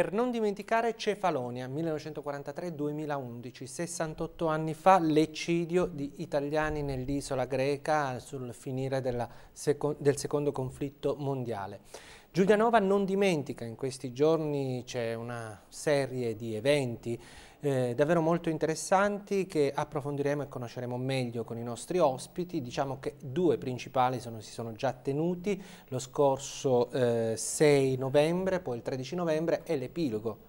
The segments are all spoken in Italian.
Per non dimenticare Cefalonia, 1943-2011, 68 anni fa l'eccidio di italiani nell'isola greca sul finire seco del secondo conflitto mondiale. Giulianova non dimentica, in questi giorni c'è una serie di eventi eh, davvero molto interessanti che approfondiremo e conosceremo meglio con i nostri ospiti. Diciamo che due principali sono, si sono già tenuti lo scorso eh, 6 novembre, poi il 13 novembre e l'epilogo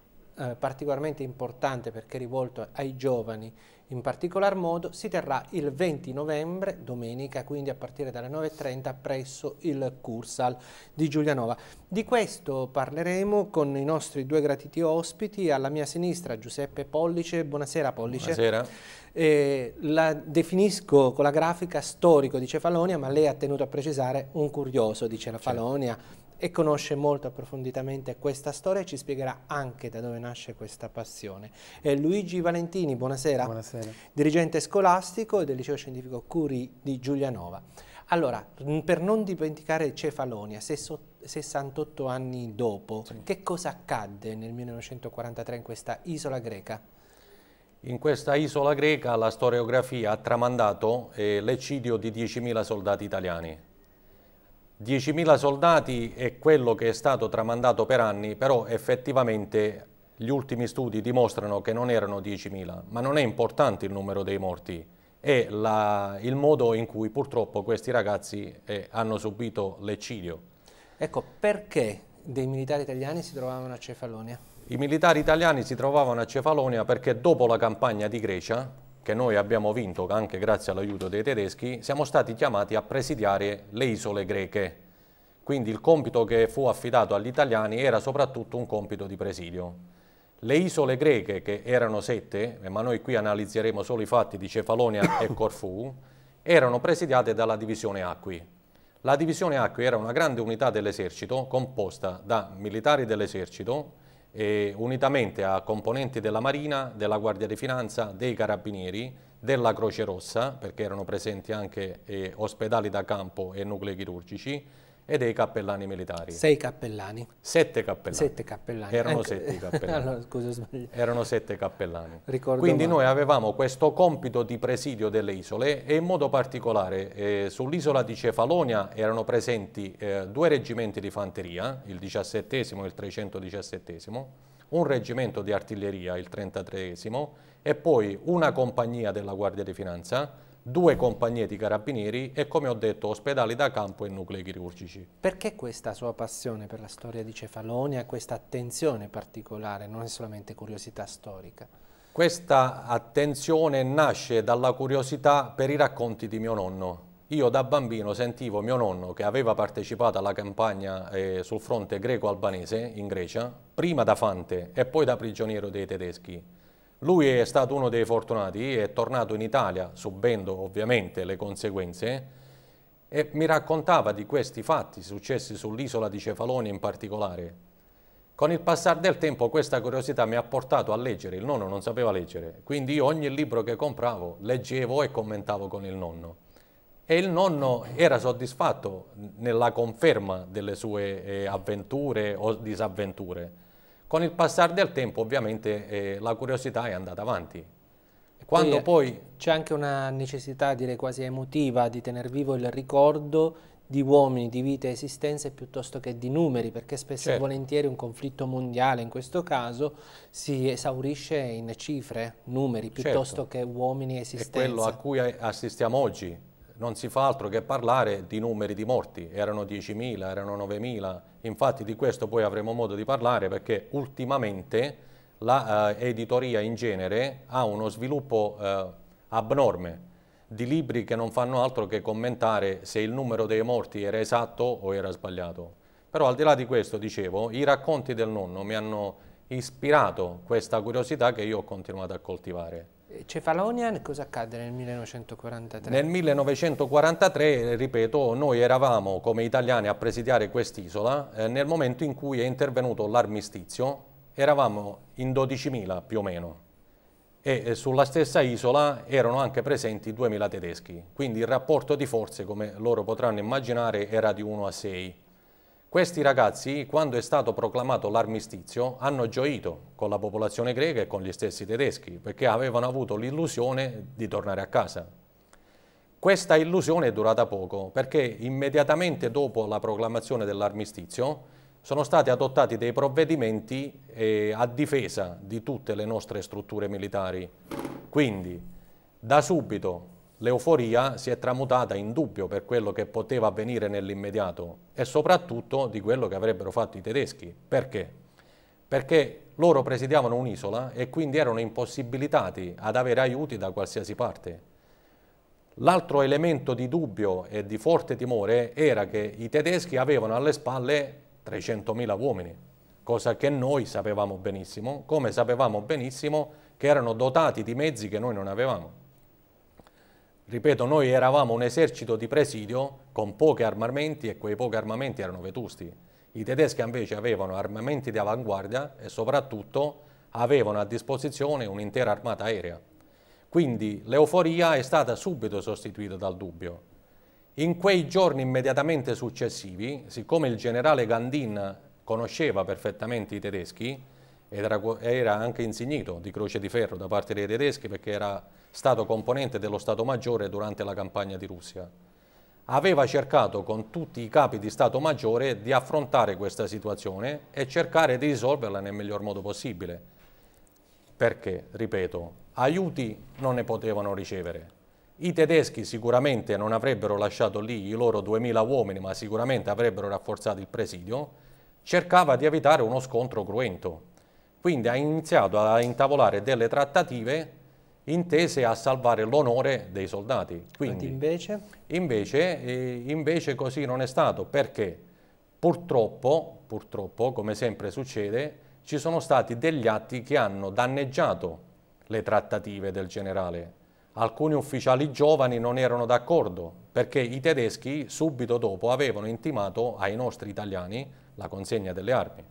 eh, particolarmente importante perché rivolto ai giovani in particolar modo, si terrà il 20 novembre, domenica, quindi a partire dalle 9.30 presso il Cursal di Giulianova. Di questo parleremo con i nostri due gratiti ospiti, alla mia sinistra Giuseppe Pollice, buonasera Pollice. Buonasera. Eh, la definisco con la grafica storico di Cefalonia, ma lei ha tenuto a precisare un curioso di Cefalonia. Certo e conosce molto approfonditamente questa storia e ci spiegherà anche da dove nasce questa passione. È eh, Luigi Valentini, buonasera. Buonasera. Dirigente scolastico del liceo scientifico Curie di Giulianova. Allora, per non dimenticare Cefalonia, 68 anni dopo, sì. che cosa accadde nel 1943 in questa isola greca? In questa isola greca la storiografia ha tramandato eh, l'eccidio di 10.000 soldati italiani 10.000 soldati è quello che è stato tramandato per anni, però effettivamente gli ultimi studi dimostrano che non erano 10.000, ma non è importante il numero dei morti, è la, il modo in cui purtroppo questi ragazzi eh, hanno subito l'eccidio. Ecco, perché dei militari italiani si trovavano a Cefalonia? I militari italiani si trovavano a Cefalonia perché dopo la campagna di Grecia che noi abbiamo vinto anche grazie all'aiuto dei tedeschi, siamo stati chiamati a presidiare le isole greche. Quindi il compito che fu affidato agli italiani era soprattutto un compito di presidio. Le isole greche, che erano sette, eh, ma noi qui analizzeremo solo i fatti di Cefalonia e Corfù, erano presidiate dalla divisione Acqui. La divisione Acqui era una grande unità dell'esercito composta da militari dell'esercito, eh, unitamente a componenti della Marina, della Guardia di Finanza, dei Carabinieri, della Croce Rossa, perché erano presenti anche eh, ospedali da campo e nuclei chirurgici, e dei cappellani militari. Sei cappellani. Sette cappellani. Sette cappellani. Erano Anche... Ecco. sette cappellani. allora, scusa, Erano sette cappellani. Ricordo Quindi male. noi avevamo questo compito di presidio delle isole e in modo particolare eh, sull'isola di Cefalonia erano presenti eh, due reggimenti di fanteria, il 17 e il 317 un reggimento di artiglieria, il 33 e poi una compagnia della Guardia di Finanza due compagnie di carabinieri e come ho detto ospedali da campo e nuclei chirurgici. Perché questa sua passione per la storia di Cefalonia, questa attenzione particolare, non è solamente curiosità storica? Questa attenzione nasce dalla curiosità per i racconti di mio nonno. Io da bambino sentivo mio nonno che aveva partecipato alla campagna eh, sul fronte greco-albanese in Grecia, prima da fante e poi da prigioniero dei tedeschi lui è stato uno dei fortunati, è tornato in Italia, subendo ovviamente le conseguenze, e mi raccontava di questi fatti successi sull'isola di Cefalonia in particolare. Con il passare del tempo questa curiosità mi ha portato a leggere, il nonno non sapeva leggere, quindi io ogni libro che compravo leggevo e commentavo con il nonno. E il nonno era soddisfatto nella conferma delle sue eh, avventure o disavventure con il passare del tempo ovviamente eh, la curiosità è andata avanti. Quando eh, poi... C'è anche una necessità, direi quasi emotiva, di tenere vivo il ricordo di uomini, di vite, esistenze piuttosto che di numeri, perché spesso certo. e volentieri un conflitto mondiale in questo caso si esaurisce in cifre, numeri, certo. piuttosto certo. che uomini e esistenze. È quello a cui assistiamo oggi, non si fa altro che parlare di numeri di morti, erano 10.000, erano 9.000, infatti di questo poi avremo modo di parlare perché ultimamente la eh, editoria in genere ha uno sviluppo eh, abnorme di libri che non fanno altro che commentare se il numero dei morti era esatto o era sbagliato. Però al di là di questo, dicevo, i racconti del nonno mi hanno ispirato questa curiosità che io ho continuato a coltivare. Cefalonia, cosa accade nel 1943? Nel 1943, ripeto, noi eravamo come italiani a presidiare quest'isola eh, nel momento in cui è intervenuto l'armistizio, eravamo in 12.000 più o meno e eh, sulla stessa isola erano anche presenti 2.000 tedeschi, quindi il rapporto di forze, come loro potranno immaginare, era di 1 a 6. Questi ragazzi, quando è stato proclamato l'armistizio, hanno gioito con la popolazione greca e con gli stessi tedeschi, perché avevano avuto l'illusione di tornare a casa. Questa illusione è durata poco, perché immediatamente dopo la proclamazione dell'armistizio sono stati adottati dei provvedimenti eh, a difesa di tutte le nostre strutture militari. Quindi, da subito l'euforia si è tramutata in dubbio per quello che poteva avvenire nell'immediato e soprattutto di quello che avrebbero fatto i tedeschi. Perché? Perché loro presidiavano un'isola e quindi erano impossibilitati ad avere aiuti da qualsiasi parte. L'altro elemento di dubbio e di forte timore era che i tedeschi avevano alle spalle 300.000 uomini, cosa che noi sapevamo benissimo, come sapevamo benissimo che erano dotati di mezzi che noi non avevamo. Ripeto, noi eravamo un esercito di presidio con pochi armamenti e quei pochi armamenti erano vetusti. I tedeschi invece avevano armamenti di avanguardia e soprattutto avevano a disposizione un'intera armata aerea. Quindi l'euforia è stata subito sostituita dal dubbio. In quei giorni immediatamente successivi, siccome il generale Gandin conosceva perfettamente i tedeschi, era, era anche insignito di Croce di Ferro da parte dei tedeschi perché era stato componente dello Stato Maggiore durante la campagna di Russia. Aveva cercato con tutti i capi di Stato Maggiore di affrontare questa situazione e cercare di risolverla nel miglior modo possibile. Perché, ripeto, aiuti non ne potevano ricevere. I tedeschi sicuramente non avrebbero lasciato lì i loro 2000 uomini, ma sicuramente avrebbero rafforzato il presidio, cercava di evitare uno scontro cruento. Quindi ha iniziato a intavolare delle trattative intese a salvare l'onore dei soldati. Quindi, invece? Invece, eh, invece così non è stato, perché purtroppo, purtroppo, come sempre succede, ci sono stati degli atti che hanno danneggiato le trattative del generale. Alcuni ufficiali giovani non erano d'accordo, perché i tedeschi subito dopo avevano intimato ai nostri italiani la consegna delle armi.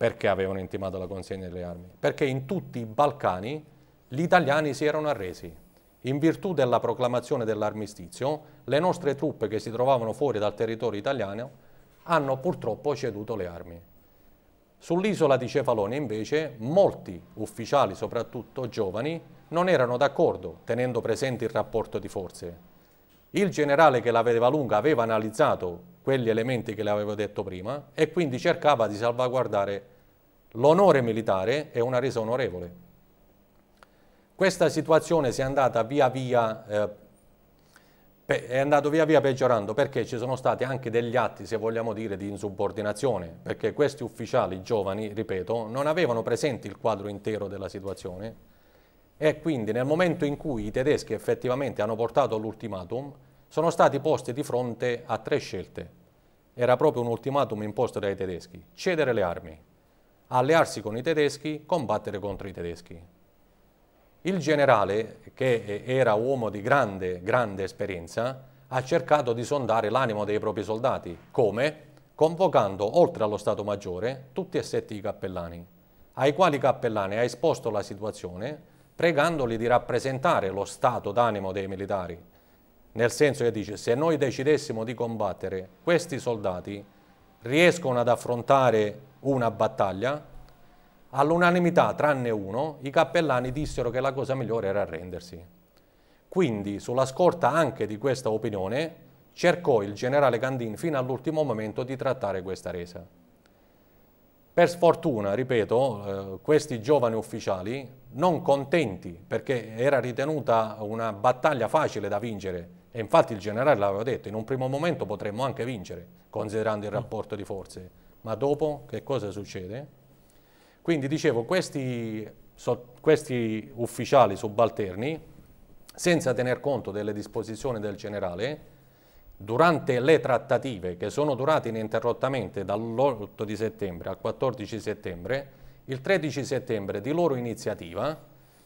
Perché avevano intimato la consegna delle armi? Perché in tutti i Balcani gli italiani si erano arresi. In virtù della proclamazione dell'armistizio, le nostre truppe che si trovavano fuori dal territorio italiano hanno purtroppo ceduto le armi. Sull'isola di Cefalonia invece molti ufficiali, soprattutto giovani, non erano d'accordo tenendo presente il rapporto di forze. Il generale che la vedeva lunga aveva analizzato quegli elementi che le avevo detto prima e quindi cercava di salvaguardare l'onore militare e una resa onorevole. Questa situazione si è andata via via, eh, è andato via via peggiorando perché ci sono stati anche degli atti, se vogliamo dire, di insubordinazione, perché questi ufficiali giovani, ripeto, non avevano presente il quadro intero della situazione e quindi nel momento in cui i tedeschi effettivamente hanno portato l'ultimatum, sono stati posti di fronte a tre scelte era proprio un ultimatum imposto dai tedeschi, cedere le armi, allearsi con i tedeschi, combattere contro i tedeschi. Il generale, che era uomo di grande, grande esperienza, ha cercato di sondare l'animo dei propri soldati. Come? Convocando, oltre allo Stato Maggiore, tutti e sette i cappellani, ai quali cappellani ha esposto la situazione, pregandoli di rappresentare lo stato d'animo dei militari nel senso che dice, se noi decidessimo di combattere, questi soldati riescono ad affrontare una battaglia, all'unanimità, tranne uno, i cappellani dissero che la cosa migliore era arrendersi. Quindi, sulla scorta anche di questa opinione, cercò il generale Gandin fino all'ultimo momento di trattare questa resa. Per sfortuna, ripeto, eh, questi giovani ufficiali, non contenti perché era ritenuta una battaglia facile da vincere, e infatti il generale l'aveva detto, in un primo momento potremmo anche vincere, considerando il rapporto di forze, ma dopo che cosa succede? Quindi dicevo, questi, so, questi ufficiali subalterni, senza tener conto delle disposizioni del generale, durante le trattative che sono durate ininterrottamente dall'8 di settembre al 14 settembre, il 13 settembre di loro iniziativa,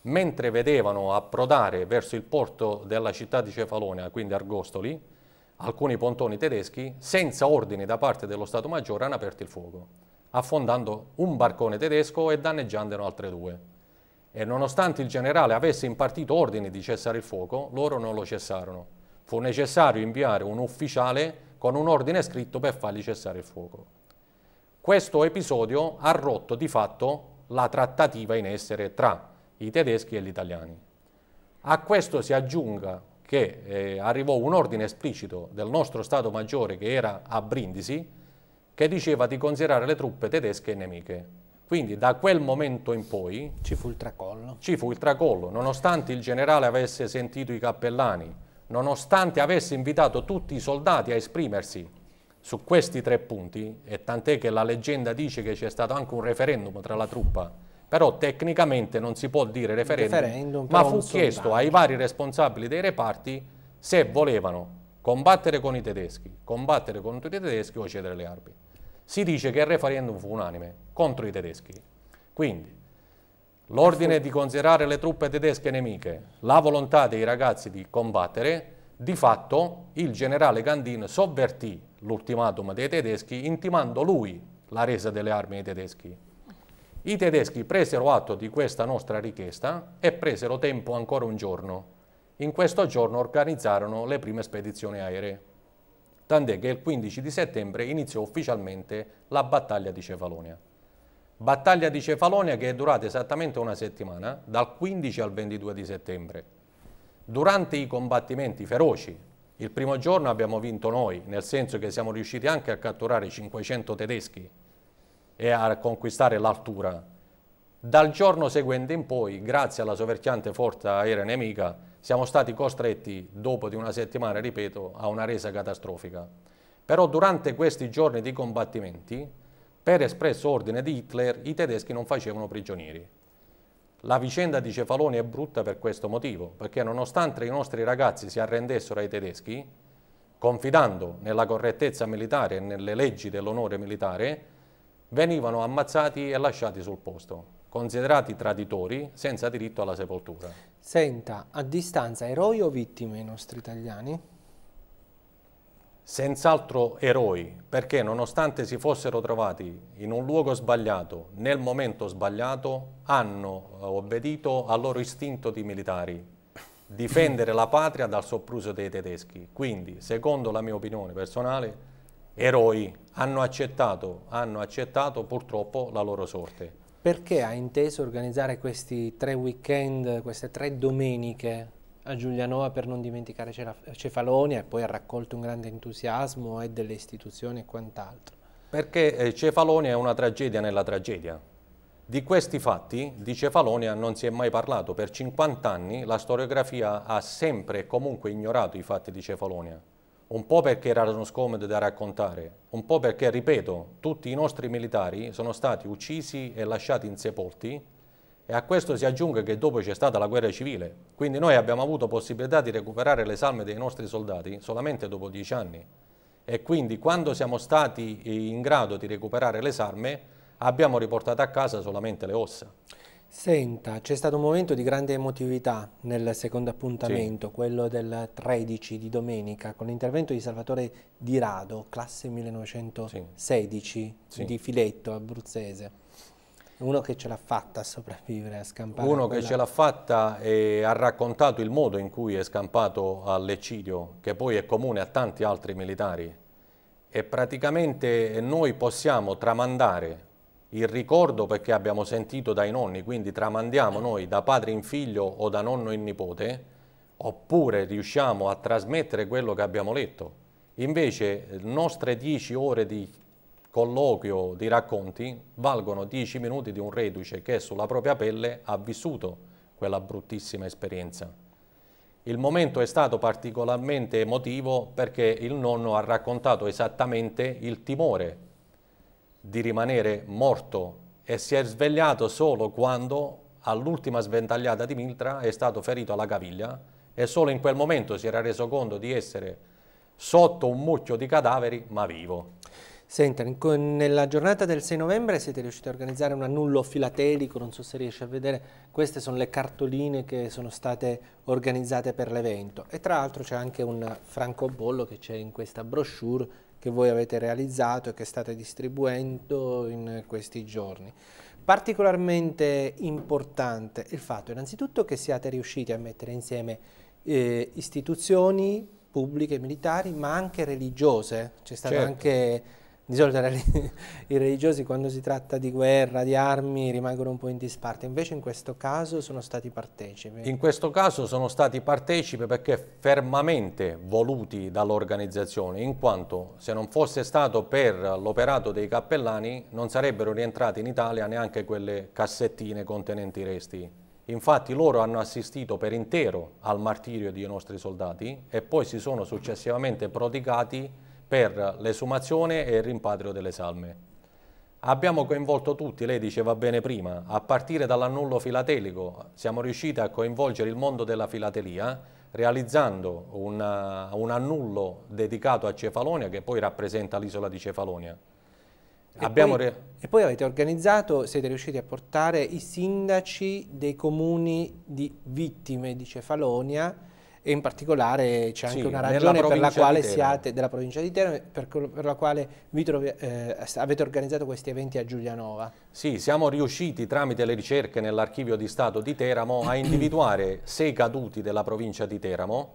mentre vedevano approdare verso il porto della città di Cefalonia, quindi Argostoli, alcuni pontoni tedeschi, senza ordine da parte dello Stato Maggiore, hanno aperto il fuoco, affondando un barcone tedesco e danneggiandone altre due. E nonostante il generale avesse impartito ordini di cessare il fuoco, loro non lo cessarono. Fu necessario inviare un ufficiale con un ordine scritto per fargli cessare il fuoco. Questo episodio ha rotto di fatto la trattativa in essere tra i tedeschi e gli italiani. A questo si aggiunga che eh, arrivò un ordine esplicito del nostro Stato Maggiore che era a Brindisi, che diceva di considerare le truppe tedesche nemiche. Quindi da quel momento in poi... Ci fu il tracollo. Ci fu il tracollo, nonostante il generale avesse sentito i cappellani, nonostante avesse invitato tutti i soldati a esprimersi su questi tre punti, e tant'è che la leggenda dice che c'è stato anche un referendum tra la truppa però tecnicamente non si può dire referendum, referendum ma fu chiesto ai vari responsabili dei reparti se volevano combattere con i tedeschi, combattere contro i tedeschi o cedere le armi. Si dice che il referendum fu unanime contro i tedeschi. Quindi l'ordine di considerare le truppe tedesche nemiche, la volontà dei ragazzi di combattere, di fatto il generale Gandin sovvertì l'ultimatum dei tedeschi intimando lui la resa delle armi ai tedeschi. I tedeschi presero atto di questa nostra richiesta e presero tempo ancora un giorno. In questo giorno organizzarono le prime spedizioni aeree. Tant'è che il 15 di settembre iniziò ufficialmente la battaglia di Cefalonia. Battaglia di Cefalonia che è durata esattamente una settimana, dal 15 al 22 di settembre. Durante i combattimenti feroci, il primo giorno abbiamo vinto noi, nel senso che siamo riusciti anche a catturare 500 tedeschi e a conquistare l'altura. Dal giorno seguente in poi, grazie alla soverchiante forza aerea nemica, siamo stati costretti, dopo di una settimana, ripeto, a una resa catastrofica. Però durante questi giorni di combattimenti, per espresso ordine di Hitler, i tedeschi non facevano prigionieri. La vicenda di Cefaloni è brutta per questo motivo, perché nonostante i nostri ragazzi si arrendessero ai tedeschi, confidando nella correttezza militare e nelle leggi dell'onore militare, venivano ammazzati e lasciati sul posto, considerati traditori senza diritto alla sepoltura. Senta, a distanza eroi o vittime i nostri italiani? Senz'altro eroi, perché nonostante si fossero trovati in un luogo sbagliato, nel momento sbagliato, hanno eh, obbedito al loro istinto di militari, difendere la patria dal soppruso dei tedeschi. Quindi, secondo la mia opinione personale, eroi hanno accettato, hanno accettato purtroppo la loro sorte. Perché ha inteso organizzare questi tre weekend, queste tre domeniche a Giulianova per non dimenticare Cefalonia e poi ha raccolto un grande entusiasmo e delle istituzioni e quant'altro? Perché eh, Cefalonia è una tragedia nella tragedia. Di questi fatti di Cefalonia non si è mai parlato. Per 50 anni la storiografia ha sempre e comunque ignorato i fatti di Cefalonia un po' perché era uno scomodo da raccontare, un po' perché, ripeto, tutti i nostri militari sono stati uccisi e lasciati insepolti e a questo si aggiunge che dopo c'è stata la guerra civile, quindi noi abbiamo avuto possibilità di recuperare le salme dei nostri soldati solamente dopo dieci anni e quindi quando siamo stati in grado di recuperare le salme abbiamo riportato a casa solamente le ossa. Senta, c'è stato un momento di grande emotività nel secondo appuntamento, sì. quello del 13 di domenica, con l'intervento di Salvatore Di Rado, classe 1916 sì. di Filetto, abruzzese. Uno che ce l'ha fatta a sopravvivere, a scampare. Uno quella... che ce l'ha fatta e ha raccontato il modo in cui è scampato all'eccidio, che poi è comune a tanti altri militari. E praticamente noi possiamo tramandare il ricordo perché abbiamo sentito dai nonni, quindi tramandiamo noi da padre in figlio o da nonno in nipote, oppure riusciamo a trasmettere quello che abbiamo letto. Invece le nostre dieci ore di colloquio, di racconti, valgono dieci minuti di un reduce che sulla propria pelle ha vissuto quella bruttissima esperienza. Il momento è stato particolarmente emotivo perché il nonno ha raccontato esattamente il timore di rimanere morto e si è svegliato solo quando all'ultima sventagliata di Miltra è stato ferito alla caviglia e solo in quel momento si era reso conto di essere sotto un mucchio di cadaveri ma vivo. Senta, nella giornata del 6 novembre siete riusciti a organizzare un annullo filatelico, non so se riesce a vedere, queste sono le cartoline che sono state organizzate per l'evento e tra l'altro c'è anche un francobollo che c'è in questa brochure che voi avete realizzato e che state distribuendo in questi giorni. Particolarmente importante il fatto innanzitutto che siate riusciti a mettere insieme eh, istituzioni pubbliche, militari, ma anche religiose. C'è stato certo. anche di solito i religiosi quando si tratta di guerra, di armi, rimangono un po' in disparte, invece in questo caso sono stati partecipi. In questo caso sono stati partecipi perché fermamente voluti dall'organizzazione, in quanto se non fosse stato per l'operato dei cappellani non sarebbero rientrati in Italia neanche quelle cassettine contenenti i resti. Infatti loro hanno assistito per intero al martirio dei nostri soldati e poi si sono successivamente prodigati per l'esumazione e il rimpatrio delle salme. Abbiamo coinvolto tutti, lei diceva bene prima, a partire dall'annullo filatelico siamo riusciti a coinvolgere il mondo della filatelia realizzando una, uh, un annullo dedicato a Cefalonia che poi rappresenta l'isola di Cefalonia. E poi, e, poi, avete organizzato, siete riusciti a portare i sindaci dei comuni di vittime di Cefalonia e in particolare c'è anche sì, una ragione per la quale siate della provincia di Teramo, per, per, la quale vi trovi, eh, avete organizzato questi eventi a Giulianova. Sì, siamo riusciti tramite le ricerche nell'archivio di Stato di Teramo a individuare sei caduti della provincia di Teramo,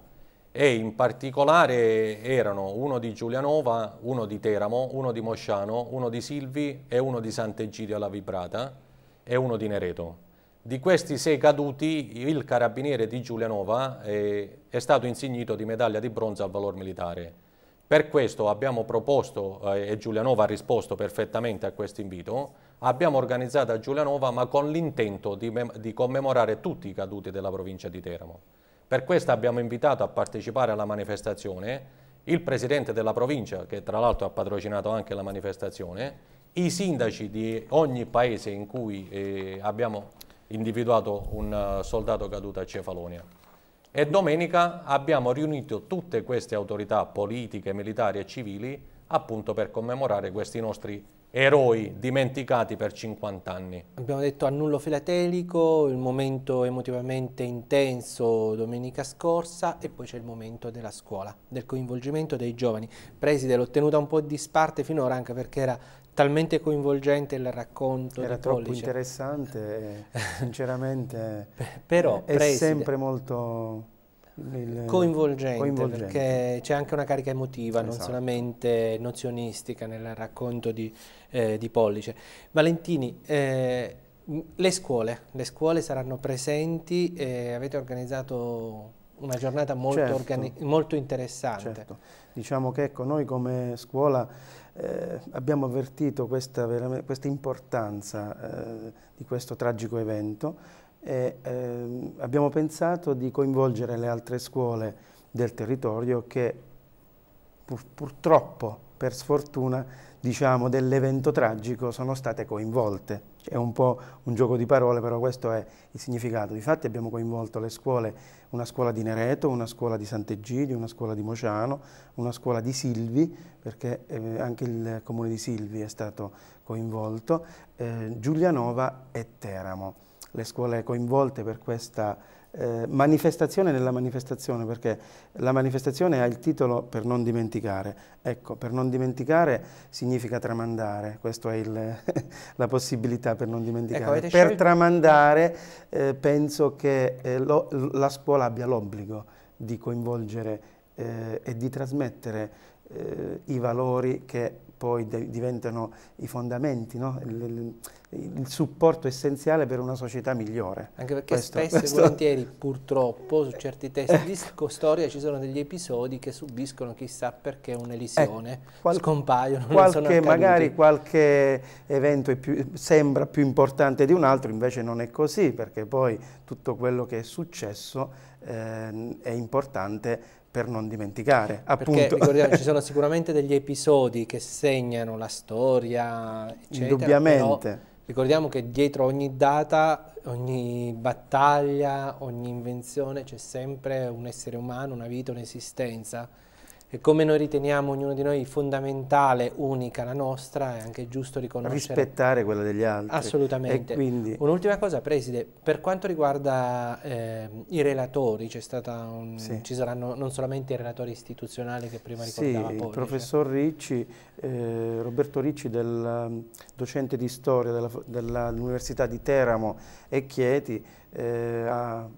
e in particolare erano uno di Giulianova, uno di Teramo, uno di Mosciano, uno di Silvi e uno di Sant'Egidio alla Vibrata e uno di Nereto. Di questi sei caduti, il carabiniere di Giulianova eh, è stato insignito di medaglia di bronzo al valor militare. Per questo abbiamo proposto, eh, e Giulianova ha risposto perfettamente a questo invito, abbiamo organizzato a Giulianova ma con l'intento di, di commemorare tutti i caduti della provincia di Teramo. Per questo abbiamo invitato a partecipare alla manifestazione il presidente della provincia, che tra l'altro ha patrocinato anche la manifestazione, i sindaci di ogni paese in cui eh, abbiamo individuato un eh, soldato caduto a Cefalonia. E domenica abbiamo riunito tutte queste autorità politiche, militari e civili appunto per commemorare questi nostri eroi dimenticati per 50 anni. Abbiamo detto annullo filatelico, il momento emotivamente intenso domenica scorsa e poi c'è il momento della scuola, del coinvolgimento dei giovani. Preside l'ho tenuta un po' di sparte finora anche perché era talmente coinvolgente il racconto Era troppo Pollice. interessante, eh, sinceramente Però, è preside, sempre molto il, coinvolgente, coinvolgente, perché c'è anche una carica emotiva, esatto. non solamente nozionistica nel racconto di, eh, di Pollice. Valentini, eh, le scuole, le scuole saranno presenti, e avete organizzato una giornata molto, certo, molto interessante. Certo. Diciamo che ecco, noi come scuola eh, abbiamo avvertito questa, questa importanza eh, di questo tragico evento e eh, abbiamo pensato di coinvolgere le altre scuole del territorio che pur, purtroppo, per sfortuna, diciamo, dell'evento tragico sono state coinvolte. È un po' un gioco di parole, però questo è il significato. Difatti abbiamo coinvolto le scuole, una scuola di Nereto, una scuola di Sant'Egidio, una scuola di Mociano, una scuola di Silvi, perché eh, anche il comune di Silvi è stato coinvolto, eh, Giulianova e Teramo. Le scuole coinvolte per questa eh, manifestazione nella manifestazione, perché la manifestazione ha il titolo per non dimenticare. Ecco, per non dimenticare significa tramandare, questa è il, la possibilità per non dimenticare. Ecco, per tramandare eh, penso che eh, lo, la scuola abbia l'obbligo di coinvolgere eh, e di trasmettere eh, i valori che poi diventano i fondamenti, no? il, il, supporto essenziale per una società migliore. Anche perché questo, spesso questo... e volentieri, purtroppo, su certi testi di storia ci sono degli episodi che subiscono chissà perché un'elisione, eh, qual... scompaiono, qualche, Magari qualche evento più, sembra più importante di un altro, invece non è così, perché poi tutto quello che è successo eh, è importante per non dimenticare. Appunto. Perché ricordiamo, ci sono sicuramente degli episodi che segnano la storia, eccetera, Indubbiamente. ricordiamo che dietro ogni data, ogni battaglia, ogni invenzione c'è sempre un essere umano, una vita, un'esistenza e come noi riteniamo ognuno di noi fondamentale, unica la nostra, è anche giusto riconoscere. Rispettare quella degli altri. Assolutamente. Quindi... Un'ultima cosa, Preside, per quanto riguarda eh, i relatori, un, sì. ci saranno non solamente i relatori istituzionali che prima ricordava Sì, Poli, il professor Ricci, eh, Roberto Ricci, del, um, docente di storia dell'Università di Teramo e Chieti, eh, ha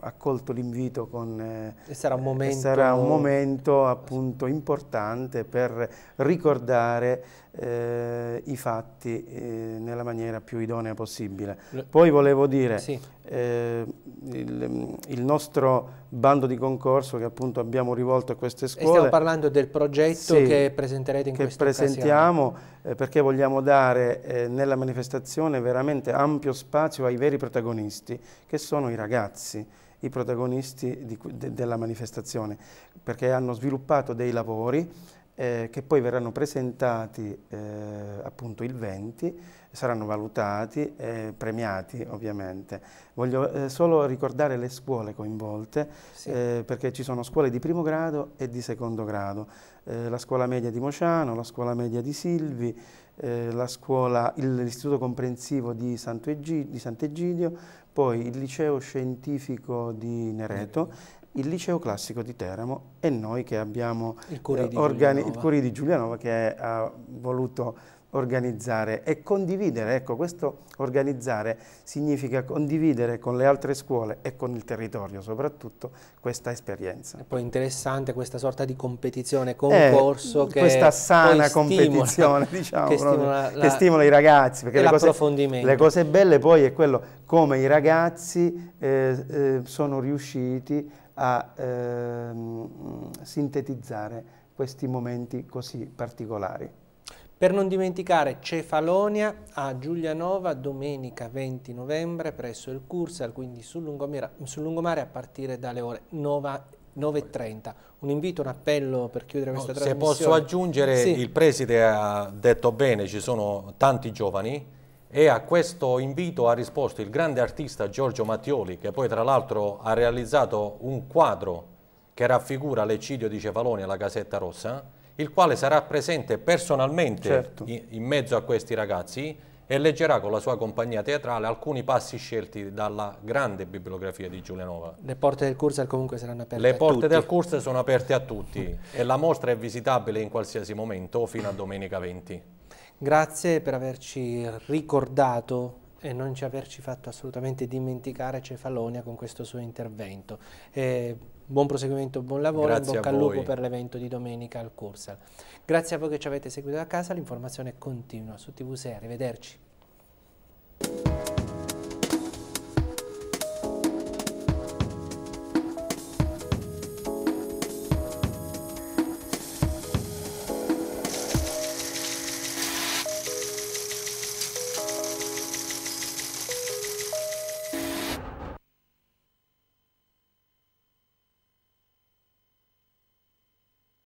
accolto l'invito con... Eh, e sarà un momento... sarà un momento appunto importante per ricordare eh, i fatti eh, nella maniera più idonea possibile. Poi volevo dire, sì. eh, il, il, nostro bando di concorso che appunto abbiamo rivolto a queste scuole... E stiamo parlando del progetto sì, che presenterete in questo che questa presentiamo eh, perché vogliamo dare eh, nella manifestazione veramente ampio spazio ai veri protagonisti, che sono i ragazzi i protagonisti di, de, della manifestazione, perché hanno sviluppato dei lavori eh, che poi verranno presentati eh, appunto il 20, saranno valutati e premiati ovviamente. Voglio eh, solo ricordare le scuole coinvolte sì. Eh, perché ci sono scuole di primo grado e di secondo grado, eh, la scuola media di Mociano, la scuola media di Silvi, eh, l'istituto comprensivo di, Santo Egi, di Sant'Egidio, poi il liceo scientifico di Nereto il liceo classico di Teramo e noi che abbiamo il Curie eh, di, Giulianova. Curi di Giulianova che ha voluto organizzare e condividere, ecco questo organizzare significa condividere con le altre scuole e con il territorio soprattutto questa esperienza. E poi interessante questa sorta di competizione, eh, concorso eh, che questa sana competizione stimola, diciamo, che, stimola la, che stimola, i ragazzi perché le cose, le cose belle poi è quello come i ragazzi eh, eh, sono riusciti a ehm, sintetizzare questi momenti così particolari. Per non dimenticare Cefalonia a Giulianova domenica 20 novembre presso il Cursal, quindi sul lungomare, sul lungomare a partire dalle ore 9.30. Un invito, un appello per chiudere questa no, trasmissione. Se posso aggiungere, sì. il preside ha detto bene, ci sono tanti giovani, e a questo invito ha risposto il grande artista Giorgio Mattioli, che poi tra l'altro ha realizzato un quadro che raffigura l'eccidio di Cefaloni alla Casetta Rossa, il quale sarà presente personalmente certo. in mezzo a questi ragazzi e leggerà con la sua compagnia teatrale alcuni passi scelti dalla grande bibliografia di Giulianova. Le porte del Cursal comunque saranno aperte a tutti. Le porte del Cursal sono aperte a tutti e la mostra è visitabile in qualsiasi momento fino a domenica 20. Grazie per averci ricordato e non ci averci fatto assolutamente dimenticare Cefalonia con questo suo intervento. Eh, buon proseguimento, buon lavoro Grazie e bocca al lupo per l'evento di domenica al Cursal. Grazie a voi che ci avete seguito da casa, l'informazione continua su TV6, arrivederci.